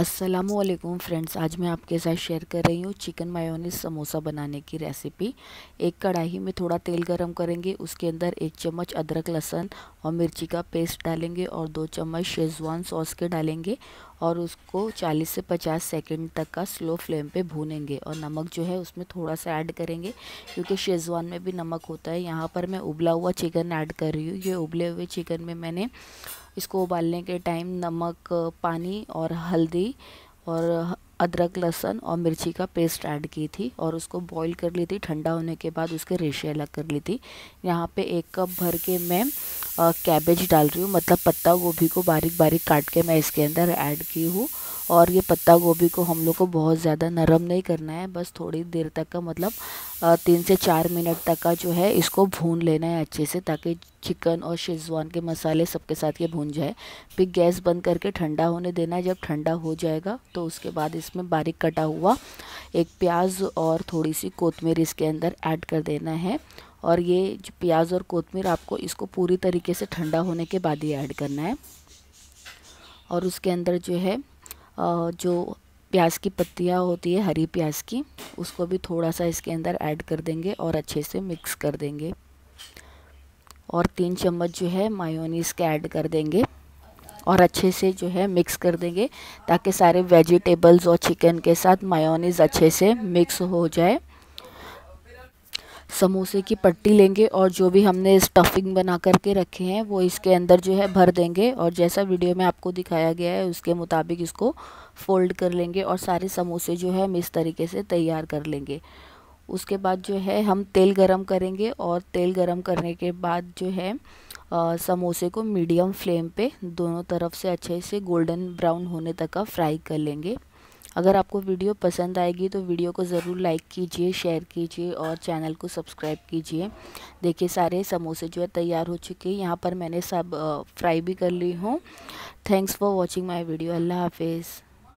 असलकुम फ्रेंड्स आज मैं आपके साथ शेयर कर रही हूँ चिकन मायोनीज समोसा बनाने की रेसिपी एक कढ़ाई में थोड़ा तेल गरम करेंगे उसके अंदर एक चम्मच अदरक लहसन और मिर्ची का पेस्ट डालेंगे और दो चम्मच शेजवान सॉस के डालेंगे और उसको 40 से 50 सेकंड तक का स्लो फ्लेम पे भूनेंगे और नमक जो है उसमें थोड़ा सा ऐड करेंगे क्योंकि शेज़वान में भी नमक होता है यहाँ पर मैं उबला हुआ चिकन ऐड कर रही हूँ ये उबले हुए चिकन में मैंने इसको उबालने के टाइम नमक पानी और हल्दी और अदरक लहसन और मिर्ची का पेस्ट ऐड की थी और उसको बॉईल कर ली थी ठंडा होने के बाद उसके रेशे अलग कर ली थी यहाँ पे एक कप भर के मैं कैबेज डाल रही हूँ मतलब पत्ता गोभी को बारीक बारीक काट के मैं इसके अंदर ऐड की हूँ और ये पत्ता गोभी को हम लोग को बहुत ज़्यादा नरम नहीं करना है बस थोड़ी देर तक का मतलब तीन से चार मिनट तक का जो है इसको भून लेना है अच्छे से ताकि चिकन और शेजवान के मसाले सबके साथ ये भून जाए फिर गैस बंद करके ठंडा होने देना है जब ठंडा हो जाएगा तो उसके बाद इसमें बारीक कटा हुआ एक प्याज और थोड़ी सी कोतमीर इसके अंदर ऐड कर देना है और ये जो प्याज और कोतमीर आपको इसको पूरी तरीके से ठंडा होने के बाद ही ऐड करना है और उसके अंदर जो है जो प्याज की पत्तियाँ होती है हरी प्याज की उसको भी थोड़ा सा इसके अंदर ऐड कर देंगे और अच्छे से मिक्स कर देंगे और तीन चम्मच जो है मायोनीस के ऐड कर देंगे और अच्छे से जो है मिक्स कर देंगे ताकि सारे वेजिटेबल्स और चिकन के साथ मायोनीस अच्छे से मिक्स हो जाए समोसे की पट्टी लेंगे और जो भी हमने स्टफिंग बना करके रखे हैं वो इसके अंदर जो है भर देंगे और जैसा वीडियो में आपको दिखाया गया है उसके मुताबिक इसको फोल्ड कर लेंगे और सारे समोसे जो है हम इस तरीके से तैयार कर लेंगे उसके बाद जो है हम तेल गरम करेंगे और तेल गरम करने के बाद जो है आ, समोसे को मीडियम फ्लेम पे दोनों तरफ से अच्छे से गोल्डन ब्राउन होने तक का फ्राई कर लेंगे अगर आपको वीडियो पसंद आएगी तो वीडियो को ज़रूर लाइक कीजिए शेयर कीजिए और चैनल को सब्सक्राइब कीजिए देखिए सारे समोसे जो है तैयार हो चुके हैं यहाँ पर मैंने सब फ्राई भी कर ली हूँ thanks for watching my video अल्लाह हाफिज़